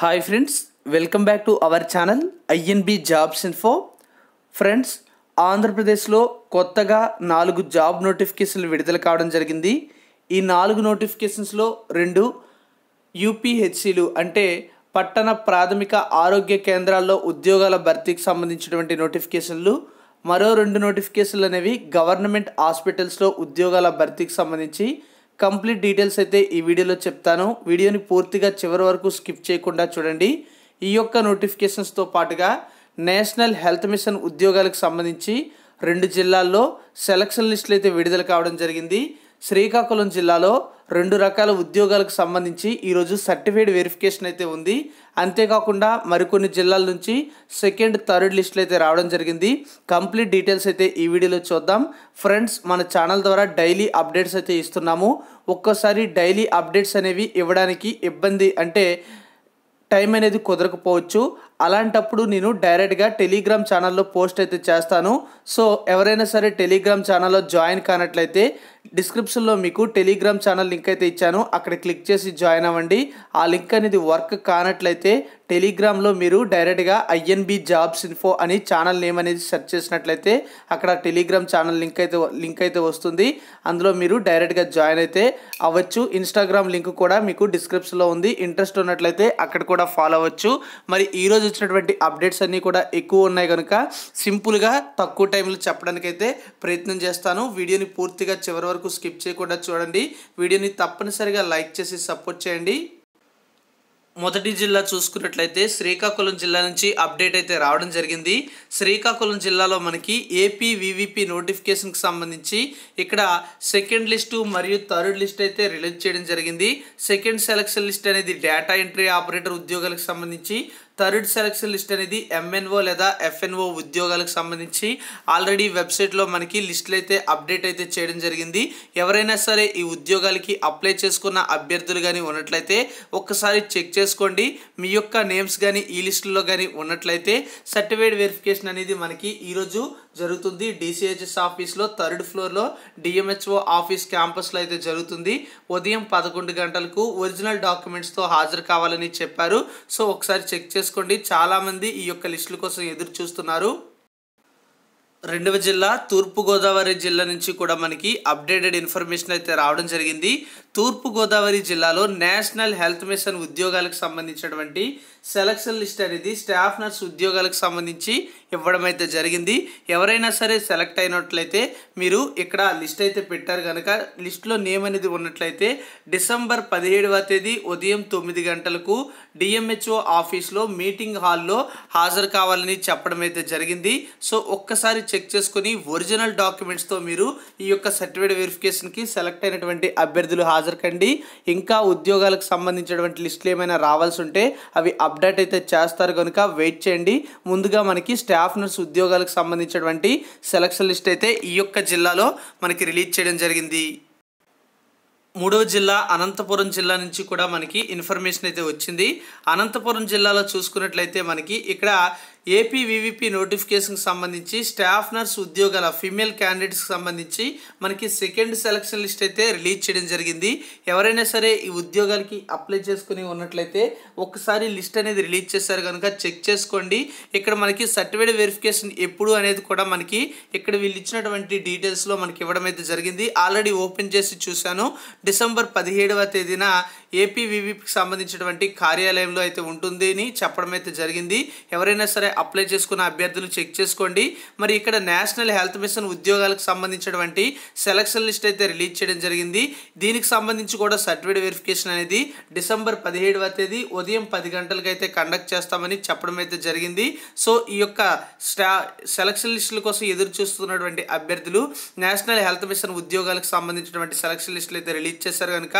hi friends welcome back to our channel INB jobs info friends ఆంధ్రప్రదేశ్లో కొత్తగా నాలుగు job నోటిఫికేషన్లు విడుదల కావడం జరిగింది ఈ నాలుగు నోటిఫికేషన్స్లో రెండు యూపీహెచ్సిలు అంటే పట్టణ ప్రాథమిక ఆరోగ్య కేంద్రాల్లో ఉద్యోగాల భర్తీకి సంబంధించినటువంటి నోటిఫికేషన్లు మరో రెండు నోటిఫికేషన్లు అనేవి గవర్నమెంట్ హాస్పిటల్స్లో ఉద్యోగాల భర్తీకి సంబంధించి కంప్లీట్ డీటెయిల్స్ అయితే ఈ వీడియోలో చెప్తాను వీడియోని పూర్తిగా చివరి వరకు స్కిప్ చేయకుండా చూడండి ఈ యొక్క నోటిఫికేషన్స్తో పాటుగా నేషనల్ హెల్త్ మిషన్ ఉద్యోగాలకు సంబంధించి రెండు జిల్లాల్లో సెలక్షన్ లిస్టులు అయితే విడుదల కావడం జరిగింది శ్రీకాకుళం జిల్లాలో రెండు రకాల ఉద్యోగాలకు సంబంధించి ఈరోజు సర్టిఫైడ్ వెరిఫికేషన్ అయితే ఉంది అంతేకాకుండా మరికొన్ని జిల్లాల నుంచి సెకండ్ థర్డ్ లిస్టులు అయితే రావడం జరిగింది కంప్లీట్ డీటెయిల్స్ అయితే ఈ వీడియోలో చూద్దాం ఫ్రెండ్స్ మన ఛానల్ ద్వారా డైలీ అప్డేట్స్ అయితే ఇస్తున్నాము ఒక్కోసారి డైలీ అప్డేట్స్ అనేవి ఇవ్వడానికి ఇబ్బంది అంటే టైం అనేది కుదరకపోవచ్చు అలాంటప్పుడు నేను డైరెక్ట్గా టెలిగ్రామ్ ఛానల్లో పోస్ట్ అయితే చేస్తాను సో ఎవరైనా సరే టెలిగ్రామ్ ఛానల్లో జాయిన్ కానట్లయితే డిస్క్రిప్షన్లో మీకు టెలిగ్రామ్ ఛానల్ లింక్ అయితే ఇచ్చాను అక్కడ క్లిక్ చేసి జాయిన్ అవ్వండి ఆ లింక్ అనేది వర్క్ కానట్లయితే టెలిగ్రామ్లో మీరు డైరెక్ట్గా ఐఎన్బి జాబ్స్ ఇన్ఫో అని ఛానల్ నేమ్ అనేది సెర్చ్ చేసినట్లయితే అక్కడ టెలిగ్రామ్ ఛానల్ లింక్ అయితే లింక్ అయితే వస్తుంది అందులో మీరు డైరెక్ట్గా జాయిన్ అయితే అవ్వచ్చు ఇన్స్టాగ్రామ్ లింక్ కూడా మీకు డిస్క్రిప్షన్లో ఉంది ఇంట్రెస్ట్ ఉన్నట్లయితే అక్కడ కూడా ఫాలో అవ్వచ్చు మరి ఈరోజు వచ్చినటువంటి అప్డేట్స్ అన్నీ కూడా ఎక్కువ ఉన్నాయి కనుక సింపుల్గా తక్కువ టైంలో చెప్పడానికైతే ప్రయత్నం చేస్తాను వీడియోని పూర్తిగా చివరి వరకు స్కిప్ చేయకుండా చూడండి వీడియోని తప్పనిసరిగా లైక్ చేసి సపోర్ట్ చేయండి మొదటి జిల్లా చూసుకున్నట్లయితే శ్రీకాకుళం జిల్లా నుంచి అప్డేట్ అయితే రావడం జరిగింది శ్రీకాకుళం జిల్లాలో మనకి ఏపీ వివిపి నోటిఫికేషన్కి సంబంధించి ఇక్కడ సెకండ్ లిస్టు మరియు థర్డ్ లిస్ట్ అయితే రిలీజ్ చేయడం జరిగింది సెకండ్ సెలక్షన్ లిస్ట్ అనేది డేటా ఎంట్రీ ఆపరేటర్ ఉద్యోగాలకు సంబంధించి థర్డ్ సెలక్షన్ లిస్ట్ అనేది ఎంఎన్ఓ లేదా ఎఫ్ఎన్ఓ ఉద్యోగాలకు సంబంధించి ఆల్రెడీ వెబ్సైట్లో మనకి లిస్టులు అయితే అప్డేట్ అయితే చేయడం జరిగింది ఎవరైనా సరే ఈ ఉద్యోగాలకి అప్లై చేసుకున్న అభ్యర్థులు కానీ ఉన్నట్లయితే ఒక్కసారి చెక్ చేసుకోండి మీ యొక్క నేమ్స్ కానీ ఈ లిస్టులో కానీ ఉన్నట్లయితే సర్టిఫైడ్ వెరిఫికేషన్ అనేది మనకి ఈరోజు జరుగుతుంది డిసిహెచ్ఎస్ ఆఫీస్లో థర్డ్ ఫ్లోర్లో డిఎంహెచ్ఓ ఆఫీస్ క్యాంపస్లో అయితే జరుగుతుంది ఉదయం పదకొండు గంటలకు ఒరిజినల్ డాక్యుమెంట్స్తో హాజరు కావాలని చెప్పారు సో ఒకసారి చెక్ చేసుకోండి చాలామంది ఈ యొక్క లిస్టుల కోసం ఎదురు చూస్తున్నారు రెండవ జిల్లా తూర్పుగోదావరి జిల్లా నుంచి కూడా మనకి అప్డేటెడ్ ఇన్ఫర్మేషన్ అయితే రావడం జరిగింది తూర్పుగోదావరి జిల్లాలో నేషనల్ హెల్త్ మిషన్ ఉద్యోగాలకు సంబంధించినటువంటి సెలక్షన్ లిస్ట్ అనేది స్టాఫ్ నర్స్ ఉద్యోగాలకు సంబంధించి ఇవ్వడం అయితే జరిగింది ఎవరైనా సరే సెలెక్ట్ అయినట్లయితే మీరు ఇక్కడ లిస్ట్ అయితే పెట్టారు కనుక లిస్ట్లో నేమ్ అనేది ఉన్నట్లయితే డిసెంబర్ పదిహేడవ తేదీ ఉదయం తొమ్మిది గంటలకు డిఎంహెచ్ఓ ఆఫీస్లో మీటింగ్ హాల్లో హాజరు కావాలని చెప్పడం అయితే జరిగింది సో ఒక్కసారి చెక్ చేసుకుని ఒరిజినల్ డాక్యుమెంట్స్తో మీరు ఈ యొక్క సర్టిఫికేట్ వెరిఫికేషన్కి సెలెక్ట్ అయినటువంటి అభ్యర్థులు హాజరు కండి ఇంకా ఉద్యోగాలకు సంబంధించినటువంటి లిస్టులు ఏమైనా రావాల్సి ఉంటే అవి అప్ అప్డేట్ అయితే చేస్తారు కనుక వెయిట్ చేయండి ముందుగా మనకి స్టాఫ్ నర్స్ ఉద్యోగాలకు సంబంధించినటువంటి సెలక్షన్ లిస్ట్ అయితే ఈ యొక్క జిల్లాలో మనకి రిలీజ్ చేయడం జరిగింది మూడవ జిల్లా అనంతపురం జిల్లా నుంచి కూడా మనకి ఇన్ఫర్మేషన్ అయితే వచ్చింది అనంతపురం జిల్లాలో చూసుకున్నట్లయితే మనకి ఇక్కడ ఏపీ వివిపి నోటిఫికేషన్కి సంబంధించి స్టాఫ్ నర్స్ ఉద్యోగాల ఫీమేల్ క్యాండిడేట్స్కి సంబంధించి మనకి సెకండ్ సెలక్షన్ లిస్ట్ అయితే రిలీజ్ చేయడం జరిగింది ఎవరైనా సరే ఈ ఉద్యోగాలకి అప్లై చేసుకుని ఉన్నట్లయితే ఒకసారి లిస్ట్ అనేది రిలీజ్ చేశారు కనుక చెక్ చేసుకోండి ఇక్కడ మనకి సర్టిఫికేట్ వెరిఫికేషన్ ఎప్పుడు అనేది కూడా మనకి ఇక్కడ వీళ్ళు ఇచ్చినటువంటి డీటెయిల్స్లో మనకి ఇవ్వడం అయితే జరిగింది ఆల్రెడీ ఓపెన్ చేసి చూశాను డిసెంబర్ పదిహేడవ తేదీన ఏపీ వివిపికి సంబంధించినటువంటి కార్యాలయంలో అయితే ఉంటుంది అని చెప్పడం అయితే జరిగింది ఎవరైనా సరే అప్లై చేసుకున్న అభ్యర్థులు చెక్ చేసుకోండి మరి ఇక్కడ నేషనల్ హెల్త్ మిషన్ ఉద్యోగాలకు సంబంధించినటువంటి సెలక్షన్ లిస్ట్ అయితే రిలీజ్ చేయడం జరిగింది దీనికి సంబంధించి కూడా సర్టిఫికేట్ వెరిఫికేషన్ అనేది డిసెంబర్ పదిహేడవ తేదీ ఉదయం పది అయితే కండక్ట్ చేస్తామని చెప్పడం అయితే జరిగింది సో ఈ యొక్క స్టా సెలక్షన్ లిస్టుల కోసం ఎదురు చూస్తున్నటువంటి అభ్యర్థులు నేషనల్ హెల్త్ మిషన్ ఉద్యోగాలకు సంబంధించినటువంటి సెలక్షన్ లిస్టులు అయితే రిలీజ్ చేశారు కనుక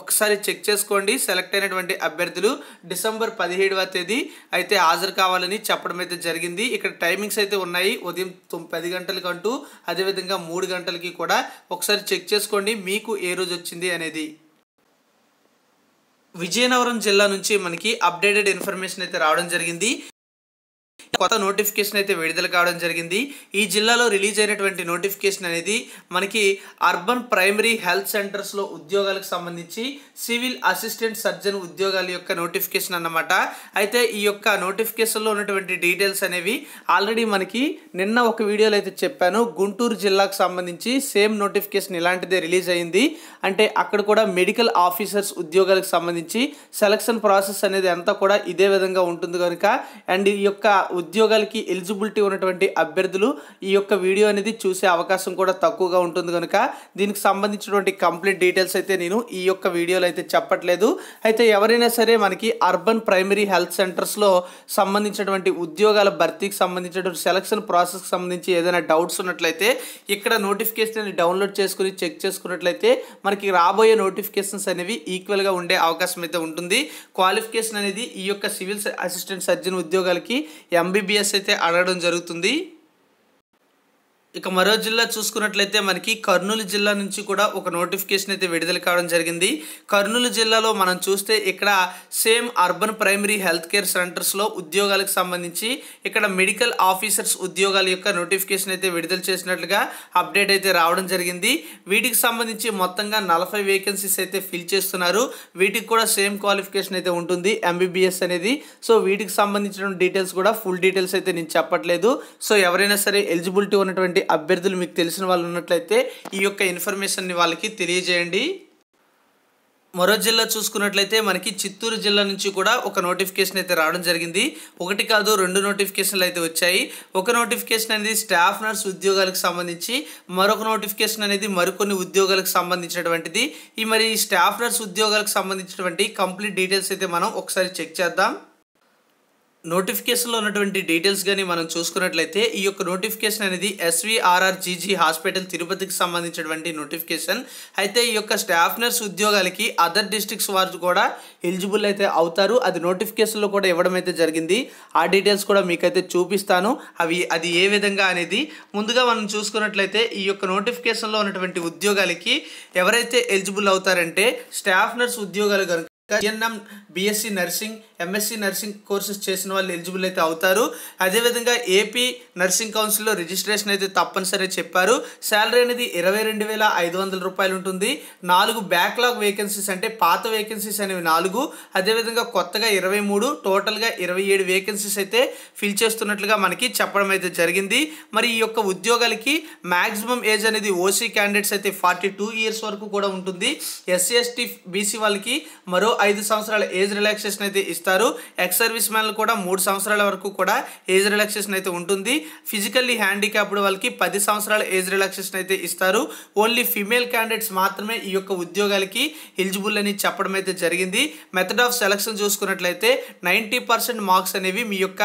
ఒక్కసారి చెక్ చేసుకోండి సెలెక్ట్ అయినటువంటి అభ్యర్థులు డిసెంబర్ పదిహేడవ తేదీ అయితే హాజరు కావాలని చెప్పడం చెప్పడం అయితే జరిగింది ఇక్కడ టైమింగ్స్ అయితే ఉన్నాయి ఉదయం పది గంటలకు అంటూ అదేవిధంగా మూడు గంటలకి కూడా ఒకసారి చెక్ చేసుకోండి మీకు ఏ రోజు వచ్చింది అనేది విజయనగరం జిల్లా నుంచి మనకి అప్డేటెడ్ ఇన్ఫర్మేషన్ అయితే రావడం జరిగింది కొత్త నోటిఫికేషన్ అయితే విడుదల కావడం జరిగింది ఈ జిల్లాలో రిలీజ్ అయినటువంటి నోటిఫికేషన్ అనేది మనకి అర్బన్ ప్రైమరీ హెల్త్ సెంటర్స్లో ఉద్యోగాలకు సంబంధించి సివిల్ అసిస్టెంట్ సర్జన్ ఉద్యోగాల యొక్క నోటిఫికేషన్ అన్నమాట అయితే ఈ యొక్క నోటిఫికేషన్లో ఉన్నటువంటి డీటెయిల్స్ అనేవి ఆల్రెడీ మనకి నిన్న ఒక వీడియోలో అయితే చెప్పాను గుంటూరు జిల్లాకు సంబంధించి సేమ్ నోటిఫికేషన్ ఇలాంటిదే రిలీజ్ అయింది అంటే అక్కడ కూడా మెడికల్ ఆఫీసర్స్ ఉద్యోగాలకు సంబంధించి సెలక్షన్ ప్రాసెస్ అనేది అంతా కూడా ఇదే విధంగా ఉంటుంది కనుక అండ్ ఈ యొక్క ఉద్యోగాలకి ఎలిజిబిలిటీ ఉన్నటువంటి అభ్యర్థులు ఈ యొక్క వీడియో అనేది చూసే అవకాశం కూడా తక్కువగా ఉంటుంది కనుక దీనికి సంబంధించినటువంటి కంప్లీట్ డీటెయిల్స్ అయితే నేను ఈ యొక్క వీడియోలో అయితే చెప్పట్లేదు అయితే ఎవరైనా సరే మనకి అర్బన్ ప్రైమరీ హెల్త్ సెంటర్స్లో సంబంధించినటువంటి ఉద్యోగాల భర్తీకి సంబంధించినటువంటి సెలక్షన్ ప్రాసెస్కి సంబంధించి ఏదైనా డౌట్స్ ఉన్నట్లయితే ఇక్కడ నోటిఫికేషన్ అని డౌన్లోడ్ చేసుకుని చెక్ చేసుకున్నట్లయితే మనకి రాబోయే నోటిఫికేషన్స్ అనేవి ఈక్వల్గా ఉండే అవకాశం అయితే ఉంటుంది క్వాలిఫికేషన్ అనేది ఈ యొక్క సివిల్ అసిస్టెంట్ సర్జన్ ఉద్యోగాలకి ఎంబీబీఎస్ అయితే అడగడం జరుగుతుంది ఇక మరో జిల్లా చూసుకున్నట్లయితే మనకి కర్నూలు జిల్లా నుంచి కూడా ఒక నోటిఫికేషన్ అయితే విడుదల కావడం జరిగింది కర్నూలు జిల్లాలో మనం చూస్తే ఇక్కడ same urban primary health care సెంటర్స్లో ఉద్యోగాలకు సంబంధించి ఇక్కడ మెడికల్ ఆఫీసర్స్ ఉద్యోగాల యొక్క నోటిఫికేషన్ అయితే విడుదల చేసినట్లుగా అప్డేట్ అయితే రావడం జరిగింది వీటికి సంబంధించి మొత్తంగా నలభై వేకెన్సీస్ అయితే ఫిల్ చేస్తున్నారు వీటికి కూడా సేమ్ క్వాలిఫికేషన్ అయితే ఉంటుంది ఎంబీబీఎస్ అనేది సో వీటికి సంబంధించిన డీటెయిల్స్ కూడా ఫుల్ డీటెయిల్స్ అయితే నేను చెప్పట్లేదు సో ఎవరైనా సరే ఎలిజిబిలిటీ ఉన్నటువంటి అభ్యర్థులు మీకు తెలిసిన వాళ్ళు ఉన్నట్లయితే ఈ యొక్క ఇన్ఫర్మేషన్ని వాళ్ళకి తెలియజేయండి మరో జిల్లా చూసుకున్నట్లయితే మనకి చిత్తూరు జిల్లా నుంచి కూడా ఒక నోటిఫికేషన్ అయితే రావడం జరిగింది ఒకటి కాదు రెండు నోటిఫికేషన్లు అయితే వచ్చాయి ఒక నోటిఫికేషన్ అనేది స్టాఫ్ నర్స్ ఉద్యోగాలకు సంబంధించి మరొక నోటిఫికేషన్ అనేది మరికొన్ని ఉద్యోగాలకు సంబంధించినటువంటిది ఈ మరి స్టాఫ్ నర్స్ ఉద్యోగాలకు సంబంధించినటువంటి కంప్లీట్ డీటెయిల్స్ అయితే మనం ఒకసారి చెక్ చేద్దాం నోటిఫికేషన్లో ఉన్నటువంటి డీటెయిల్స్ కానీ మనం చూసుకున్నట్లయితే ఈ యొక్క నోటిఫికేషన్ అనేది ఎస్విఆర్ఆర్ జీజీ హాస్పిటల్ తిరుపతికి సంబంధించినటువంటి నోటిఫికేషన్ అయితే ఈ యొక్క స్టాఫ్ నర్స్ ఉద్యోగాలకి అదర్ డిస్ట్రిక్ట్స్ వారు కూడా ఎలిజిబుల్ అయితే అవుతారు అది నోటిఫికేషన్లో కూడా ఇవ్వడం అయితే జరిగింది ఆ డీటెయిల్స్ కూడా మీకైతే చూపిస్తాను అవి అది ఏ విధంగా అనేది ముందుగా మనం చూసుకున్నట్లయితే ఈ యొక్క నోటిఫికేషన్లో ఉన్నటువంటి ఉద్యోగాలకి ఎవరైతే ఎలిజిబుల్ అవుతారంటే స్టాఫ్ నర్స్ ఉద్యోగాలు కనుక NM BSc nursing MSc nursing courses చేసిన వాళ్ళు ఎలిజిబుల్ అయితే అవుతారు అదేవిధంగా ఏపీ నర్సింగ్ కౌన్సిల్లో రిజిస్ట్రేషన్ అయితే తప్పనిసరి చెప్పారు శాలరీ అనేది ఇరవై రెండు వేల ఐదు వందల రూపాయలు ఉంటుంది నాలుగు బ్యాక్లాగ్ వేకెన్సీస్ అంటే పాత వేకెన్సీస్ అనేవి నాలుగు అదేవిధంగా కొత్తగా ఇరవై మూడు టోటల్గా ఇరవై ఏడు వేకెన్సీస్ అయితే ఫిల్ చేస్తున్నట్లుగా మనకి చెప్పడం అయితే జరిగింది మరి ఈ యొక్క ఉద్యోగాలకి మ్యాక్సిమం ఏజ్ అనేది ఓసీ క్యాండిడేట్స్ అయితే ఫార్టీ టూ ఇయర్స్ వరకు కూడా ఉంటుంది ఎస్సీ ఎస్టీ బీసీ వాళ్ళకి మరో ఐదు సంవత్సరాల ఏజ్ రిలాక్సేషన్ అయితే ఇస్తారు ఎక్స్ సర్వీస్ మ్యాన్లు కూడా మూడు సంవత్సరాల వరకు కూడా ఏజ్ రిలాక్సేషన్ అయితే ఉంటుంది ఫిజికల్లీ హ్యాండిక్యాప్డ్ వాళ్ళకి పది సంవత్సరాల ఏజ్ రిలాక్సేషన్ అయితే ఇస్తారు ఓన్లీ ఫీమేల్ క్యాండిడేట్స్ మాత్రమే ఈ యొక్క ఉద్యోగాలకి ఎలిజిబుల్ అని చెప్పడం అయితే జరిగింది మెథడ్ ఆఫ్ సెలక్షన్ చూసుకున్నట్లయితే నైంటీ పర్సెంట్ మార్క్స్ అనేవి మీ యొక్క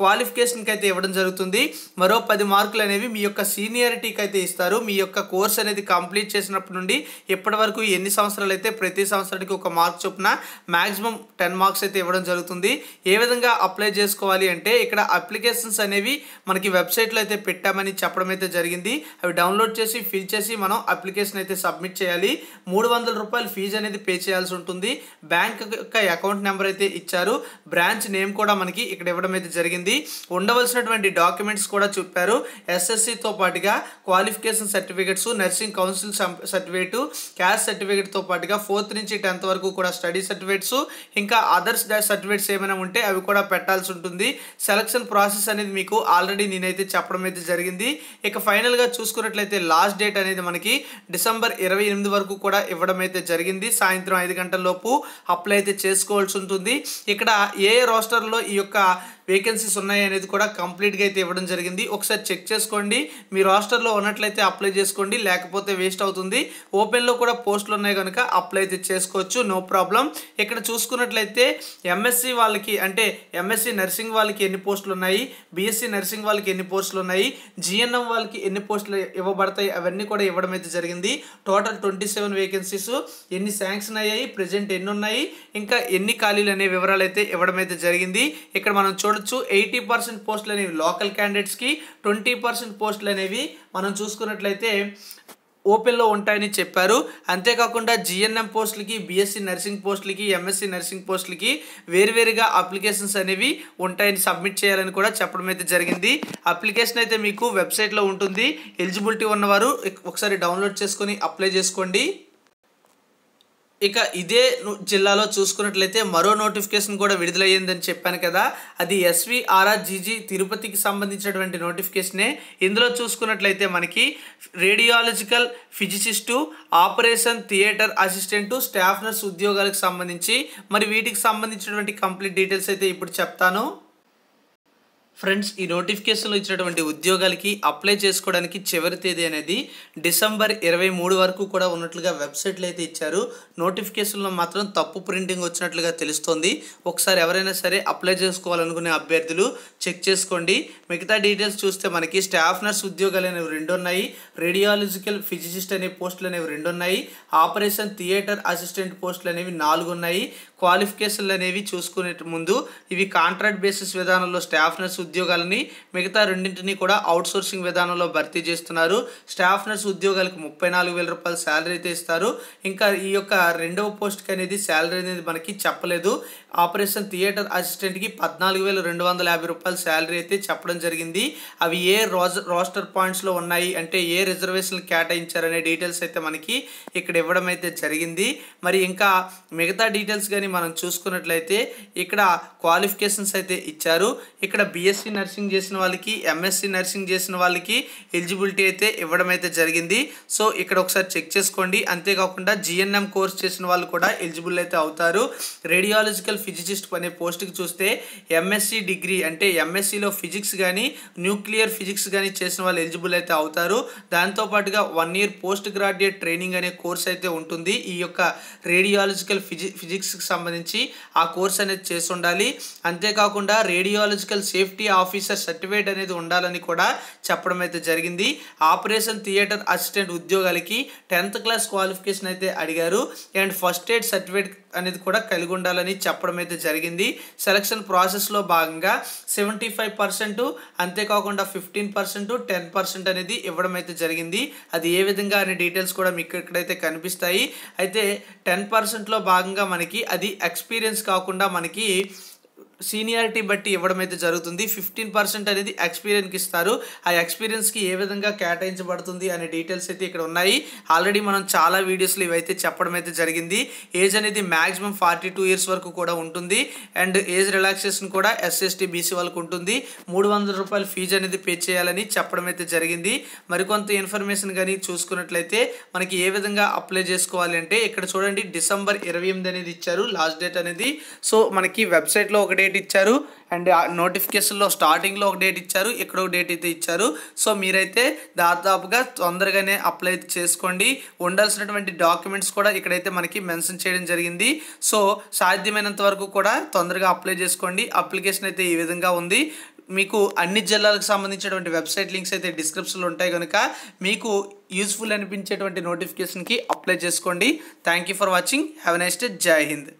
క్వాలిఫికేషన్కి అయితే ఇవ్వడం జరుగుతుంది మరో పది మార్కులు అనేవి మీ యొక్క సీనియారిటీకి అయితే ఇస్తారు మీ యొక్క కోర్స్ అనేది కంప్లీట్ చేసినప్పటి నుండి ఇప్పటి వరకు ఎన్ని సంవత్సరాలు అయితే ప్రతి సంవత్సరానికి ఒక మార్క్ చొప్పున మ్యాక్సిమం టెన్ మార్క్స్ అయితే ఇవ్వడం జరుగుతుంది ఏ విధంగా అప్లై చేసుకోవాలి అంటే ఇక్కడ అప్లికేషన్స్ అనేవి మనకి వెబ్సైట్లో అయితే పెట్టామని చెప్పడం అయితే జరిగింది అవి డౌన్లోడ్ చేసి ఫిల్ చేసి మనం అప్లికేషన్ అయితే సబ్మిట్ చేయాలి మూడు వందల రూపాయలు ఫీజు అనేది పే చేయాల్సి ఉంటుంది బ్యాంక్ యొక్క అకౌంట్ నెంబర్ అయితే ఇచ్చారు బ్రాంచ్ నేమ్ కూడా మనకి ఇక్కడ ఇవ్వడం అయితే జరిగింది జరిగింది ఉండవలసినటువంటి డాక్యుమెంట్స్ కూడా చెప్పారు ఎస్ఎస్సితో పాటుగా qualification certificates nursing council certificate caste సర్టిఫికేట్తో పాటుగా ఫోర్త్ నుంచి టెన్త్ వరకు కూడా స్టడీ సర్టిఫికేట్స్ ఇంకా అదర్స్ సర్టిఫికేట్స్ ఏమైనా ఉంటే అవి కూడా పెట్టాల్సి ఉంటుంది సెలక్షన్ ప్రాసెస్ అనేది మీకు ఆల్రెడీ నేనైతే చెప్పడం అయితే జరిగింది ఇక ఫైనల్గా చూసుకున్నట్లయితే లాస్ట్ డేట్ అనేది మనకి డిసెంబర్ ఇరవై ఎనిమిది వరకు కూడా ఇవ్వడం అయితే జరిగింది సాయంత్రం ఐదు గంటల లోపు అప్లై అయితే చేసుకోవాల్సి ఉంటుంది ఇక్కడ ఏ రోస్టర్లో ఈ యొక్క వేకెన్సీస్ ఉన్నాయి అనేది కూడా కంప్లీట్గా అయితే ఇవ్వడం జరిగింది ఒకసారి చెక్ చేసుకోండి మీ హాస్టల్లో ఉన్నట్లయితే అప్లై చేసుకోండి లేకపోతే వేస్ట్ అవుతుంది ఓపెన్లో కూడా పోస్టులు ఉన్నాయి కనుక అప్లై అయితే చేసుకోవచ్చు నో ప్రాబ్లం ఇక్కడ చూసుకున్నట్లయితే ఎంఎస్సి వాళ్ళకి అంటే ఎంఎస్సి నర్సింగ్ వాళ్ళకి ఎన్ని పోస్టులు ఉన్నాయి బీఎస్సీ నర్సింగ్ వాళ్ళకి ఎన్ని పోస్టులు ఉన్నాయి జిఎన్ఎం వాళ్ళకి ఎన్ని పోస్టులు ఇవ్వబడతాయి అవన్నీ కూడా ఇవ్వడం అయితే జరిగింది టోటల్ ట్వంటీ సెవెన్ వేకెన్సీస్ ఎన్ని శాంక్షన్ అయ్యాయి ప్రజెంట్ ఎన్ని ఉన్నాయి ఇంకా ఎన్ని ఖాళీలు అనే వివరాలు అయితే ఇవ్వడం అయితే జరిగింది ఇక్కడ మనం చూడ చూడొచ్చు ఎయిటీ పర్సెంట్ పోస్టులు అనేవి లోకల్ క్యాండిడేట్స్కి ట్వంటీ పర్సెంట్ పోస్టులు అనేవి మనం చూసుకున్నట్లయితే ఓపెన్లో ఉంటాయని చెప్పారు అంతేకాకుండా జిఎన్ఎం పోస్టులకి బిఎస్సి నర్సింగ్ పోస్టులకి ఎంఎస్సీ నర్సింగ్ పోస్టులకి వేరువేరుగా అప్లికేషన్స్ అనేవి ఉంటాయని సబ్మిట్ చేయాలని కూడా చెప్పడం అయితే జరిగింది అప్లికేషన్ అయితే మీకు వెబ్సైట్లో ఉంటుంది ఎలిజిబిలిటీ ఉన్నవారు ఒకసారి డౌన్లోడ్ చేసుకొని అప్లై చేసుకోండి ఇక ఇదే జిల్లాలో చూసుకున్నట్లయితే మరో నోటిఫికేషన్ కూడా విడుదలయ్యిందని చెప్పాను కదా అది జీజీ తిరుపతికి సంబంధించినటువంటి నోటిఫికేషనే ఇందులో చూసుకున్నట్లయితే మనకి radiological physicist operation theatre assistant staff nurse ఉద్యోగాలకు సంబంధించి మరి వీటికి సంబంధించినటువంటి కంప్లీట్ డీటెయిల్స్ అయితే ఇప్పుడు చెప్తాను ఫ్రెండ్స్ ఈ నోటిఫికేషన్లో ఇచ్చినటువంటి ఉద్యోగాలకి అప్లై చేసుకోవడానికి చివరి తేదీ అనేది డిసెంబర్ ఇరవై మూడు వరకు కూడా ఉన్నట్లుగా వెబ్సైట్లు అయితే ఇచ్చారు నోటిఫికేషన్లో మాత్రం తప్పు ప్రింటింగ్ వచ్చినట్లుగా తెలుస్తోంది ఒకసారి ఎవరైనా సరే అప్లై చేసుకోవాలనుకునే అభ్యర్థులు చెక్ చేసుకోండి మిగతా డీటెయిల్స్ చూస్తే మనకి స్టాఫ్ నర్స్ ఉద్యోగాలు అనేవి రెండు ఉన్నాయి రేడియాలజికల్ ఫిజిసిస్ట్ అనే పోస్టులు అనేవి రెండు ఉన్నాయి ఆపరేషన్ థియేటర్ అసిస్టెంట్ పోస్టులు అనేవి నాలుగు ఉన్నాయి క్వాలిఫికేషన్లు అనేవి చూసుకునే ముందు ఇవి కాంట్రాక్ట్ బేసిస్ విధానంలో స్టాఫ్ నర్స్ ఉద్యోగాలని మిగతా రెండింటినీ కూడా అవుట్సోర్సింగ్ విధానంలో భర్తీ చేస్తున్నారు స్టాఫ్ నర్స్ ఉద్యోగాలకు ముప్పై నాలుగు వేల రూపాయలు శాలరీ అయితే ఇస్తారు ఇంకా ఈ యొక్క రెండవ పోస్ట్కి అనేది శాలరీ అనేది మనకి చెప్పలేదు ఆపరేషన్ థియేటర్ అసిస్టెంట్కి పద్నాలుగు వేల రెండు వందల యాభై రూపాయల శాలరీ అయితే చెప్పడం జరిగింది అవి ఏ రోజ రోస్టర్ పాయింట్స్లో ఉన్నాయి అంటే ఏ రిజర్వేషన్లు కేటాయించారనే డీటెయిల్స్ అయితే మనకి ఇక్కడ ఇవ్వడం అయితే జరిగింది మరి ఇంకా మిగతా డీటెయిల్స్ కానీ మనం చూసుకున్నట్లయితే ఇక్కడ క్వాలిఫికేషన్స్ అయితే ఇచ్చారు ఇక్కడ బీఎస్సీ నర్సింగ్ చేసిన వాళ్ళకి ఎంఎస్సీ నర్సింగ్ చేసిన వాళ్ళకి ఎలిజిబిలిటీ అయితే ఇవ్వడం అయితే జరిగింది సో ఇక్కడ ఒకసారి చెక్ చేసుకోండి అంతేకాకుండా జిఎన్ఎం కోర్స్ చేసిన వాళ్ళు కూడా ఎలిజిబుల్ అయితే అవుతారు రేడియాలజికల్ ఫిజిసిస్ట్ అనే పోస్ట్కి చూస్తే ఎంఎస్సి డిగ్రీ అంటే ఎంఎస్సిలో ఫిజిక్స్ కానీ న్యూక్లియర్ ఫిజిక్స్ కానీ చేసిన వాళ్ళు ఎలిజిబుల్ అయితే అవుతారు దాంతోపాటుగా one year post graduate training అనే కోర్స్ అయితే ఉంటుంది ఈ యొక్క రేడియాలజికల్ ఫిజి ఫిజిక్స్కి సంబంధించి ఆ కోర్స్ అనేది చేసి ఉండాలి అంతేకాకుండా రేడియాలజికల్ సేఫ్టీ ఆఫీసర్ సర్టిఫికేట్ అనేది ఉండాలని కూడా చెప్పడం అయితే జరిగింది ఆపరేషన్ థియేటర్ అసిస్టెంట్ ఉద్యోగాలకి టెన్త్ క్లాస్ క్వాలిఫికేషన్ అయితే అడిగారు అండ్ ఫస్ట్ ఎయిడ్ సర్టిఫికేట్ అనేది కూడా కలిగి ఉండాలని చెప్పడం అయితే జరిగింది సెలక్షన్ ప్రాసెస్లో భాగంగా సెవెంటీ ఫైవ్ పర్సెంట్ అంతేకాకుండా ఫిఫ్టీన్ పర్సెంట్ టెన్ పర్సెంట్ అనేది ఇవ్వడం అయితే జరిగింది అది ఏ విధంగా అనే డీటెయిల్స్ కూడా మీకు ఇక్కడైతే కనిపిస్తాయి అయితే టెన్ పర్సెంట్లో భాగంగా మనకి అది ఎక్స్పీరియన్స్ కాకుండా మనకి సీనియారిటీ బట్టి ఇవ్వడం అయితే జరుగుతుంది ఫిఫ్టీన్ పర్సెంట్ అనేది ఎక్స్పీరియన్స్కి ఇస్తారు ఆ ఎక్స్పీరియన్స్కి ఏ విధంగా కేటాయించబడుతుంది అనే డీటెయిల్స్ అయితే ఇక్కడ ఉన్నాయి ఆల్రెడీ మనం చాలా వీడియోస్లో ఇవైతే చెప్పడం అయితే జరిగింది ఏజ్ అనేది మ్యాక్సిమం ఫార్టీ టూ ఇయర్స్ వరకు కూడా ఉంటుంది అండ్ ఏజ్ రిలాక్సేషన్ కూడా ఎస్ఎస్టీ బీసీ వాళ్ళకు ఉంటుంది మూడు వందల రూపాయలు ఫీజు అనేది పే చేయాలని చెప్పడం అయితే జరిగింది మరికొంత ఇన్ఫర్మేషన్ కానీ చూసుకున్నట్లయితే మనకి ఏ విధంగా అప్లై చేసుకోవాలి అంటే ఇక్కడ చూడండి డిసెంబర్ ఇరవై అనేది ఇచ్చారు లాస్ట్ డేట్ అనేది సో మనకి వెబ్సైట్లో ఒక డేట్ డేట్ ఇచ్చారు అండ్ నోటిఫికేషన్లో స్టార్టింగ్లో ఒక డేట్ ఇచ్చారు ఇక్కడ ఒక డేట్ అయితే ఇచ్చారు సో మీరైతే దాదాపుగా తొందరగానే అప్లై చేసుకోండి ఉండాల్సినటువంటి డాక్యుమెంట్స్ కూడా ఇక్కడైతే మనకి మెన్షన్ చేయడం జరిగింది సో సాధ్యమైనంత వరకు కూడా తొందరగా అప్లై చేసుకోండి అప్లికేషన్ అయితే ఈ విధంగా ఉంది మీకు అన్ని జిల్లాలకు సంబంధించినటువంటి వెబ్సైట్ లింక్స్ అయితే డిస్క్రిప్షన్లో ఉంటాయి కనుక మీకు యూస్ఫుల్ అనిపించేటువంటి నోటిఫికేషన్కి అప్లై చేసుకోండి thank for watching have day జై హింద్